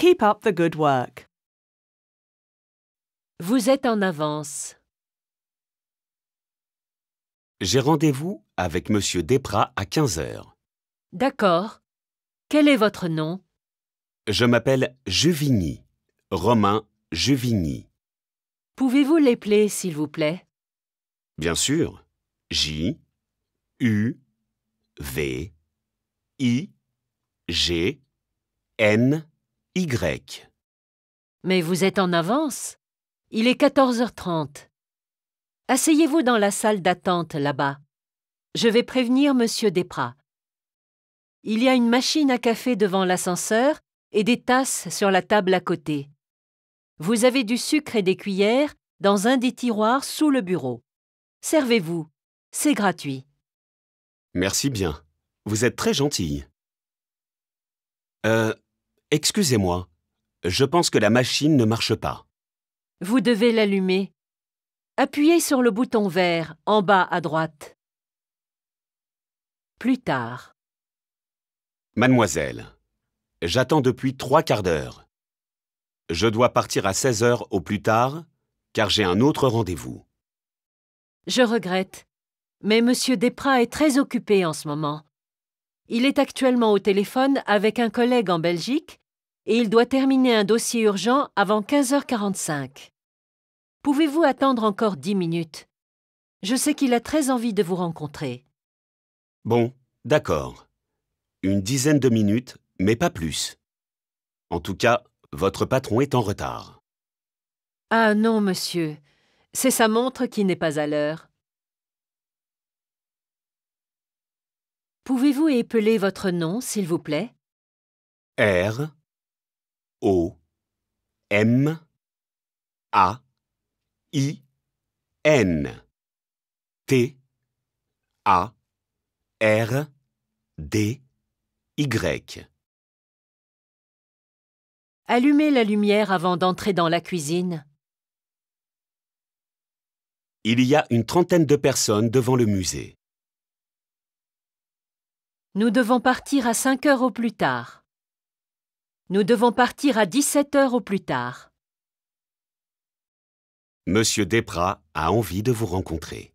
Keep up the good work. Vous êtes en avance. J'ai rendez-vous avec Monsieur Desprats à 15 heures. D'accord. Quel est votre nom Je m'appelle Juvigny, Romain Juvigny. Pouvez-vous l'épeler, s'il vous plaît Bien sûr. J, U, V, I, G, N, mais vous êtes en avance. Il est 14h30. Asseyez-vous dans la salle d'attente là-bas. Je vais prévenir Monsieur Desprats. Il y a une machine à café devant l'ascenseur et des tasses sur la table à côté. Vous avez du sucre et des cuillères dans un des tiroirs sous le bureau. Servez-vous, c'est gratuit. Merci bien. Vous êtes très gentille. Euh, Excusez-moi, je pense que la machine ne marche pas. Vous devez l'allumer. Appuyez sur le bouton vert en bas à droite. Plus tard. Mademoiselle, j'attends depuis trois quarts d'heure. Je dois partir à 16 heures au plus tard, car j'ai un autre rendez-vous. Je regrette, mais Monsieur Desprats est très occupé en ce moment. Il est actuellement au téléphone avec un collègue en Belgique et il doit terminer un dossier urgent avant 15h45. Pouvez-vous attendre encore dix minutes Je sais qu'il a très envie de vous rencontrer. Bon, d'accord. Une dizaine de minutes, mais pas plus. En tout cas, votre patron est en retard. Ah non, monsieur. C'est sa montre qui n'est pas à l'heure. Pouvez-vous épeler votre nom, s'il vous plaît R O M A I N T A R D Y Allumez la lumière avant d'entrer dans la cuisine. Il y a une trentaine de personnes devant le musée. Nous devons partir à 5 heures au plus tard. Nous devons partir à 17 heures au plus tard. Monsieur Desprats a envie de vous rencontrer.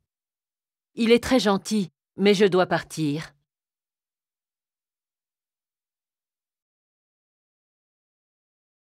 Il est très gentil, mais je dois partir.